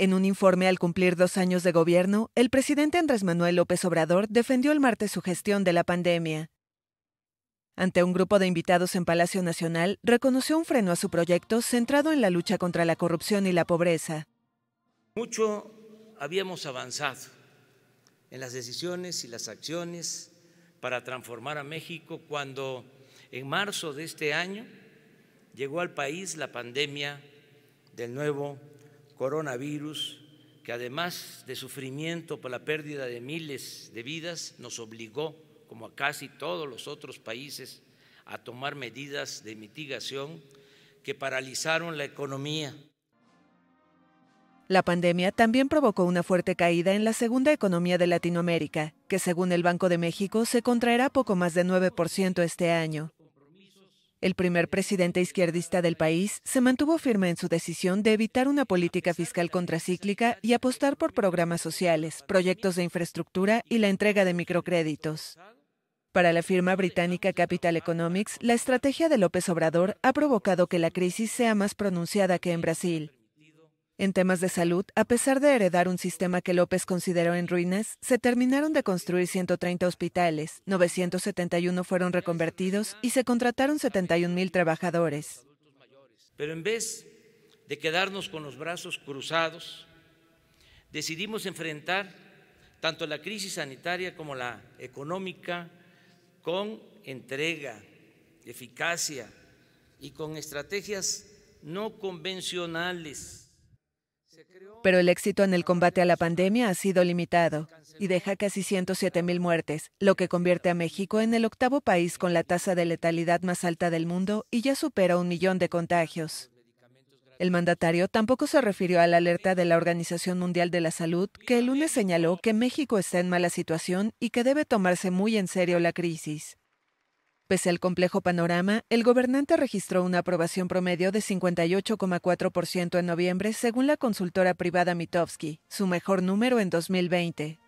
En un informe al cumplir dos años de gobierno, el presidente Andrés Manuel López Obrador defendió el martes su gestión de la pandemia. Ante un grupo de invitados en Palacio Nacional, reconoció un freno a su proyecto centrado en la lucha contra la corrupción y la pobreza. Mucho habíamos avanzado en las decisiones y las acciones para transformar a México cuando en marzo de este año llegó al país la pandemia del nuevo coronavirus, que además de sufrimiento por la pérdida de miles de vidas, nos obligó, como a casi todos los otros países, a tomar medidas de mitigación que paralizaron la economía. La pandemia también provocó una fuerte caída en la segunda economía de Latinoamérica, que según el Banco de México se contraerá poco más de 9% este año. El primer presidente izquierdista del país se mantuvo firme en su decisión de evitar una política fiscal contracíclica y apostar por programas sociales, proyectos de infraestructura y la entrega de microcréditos. Para la firma británica Capital Economics, la estrategia de López Obrador ha provocado que la crisis sea más pronunciada que en Brasil. En temas de salud, a pesar de heredar un sistema que López consideró en ruinas, se terminaron de construir 130 hospitales, 971 fueron reconvertidos y se contrataron 71 mil trabajadores. Pero en vez de quedarnos con los brazos cruzados, decidimos enfrentar tanto la crisis sanitaria como la económica con entrega, eficacia y con estrategias no convencionales. Pero el éxito en el combate a la pandemia ha sido limitado y deja casi 107 mil muertes, lo que convierte a México en el octavo país con la tasa de letalidad más alta del mundo y ya supera un millón de contagios. El mandatario tampoco se refirió a la alerta de la Organización Mundial de la Salud, que el lunes señaló que México está en mala situación y que debe tomarse muy en serio la crisis. Pese al complejo panorama, el gobernante registró una aprobación promedio de 58,4% en noviembre, según la consultora privada Mitofsky, su mejor número en 2020.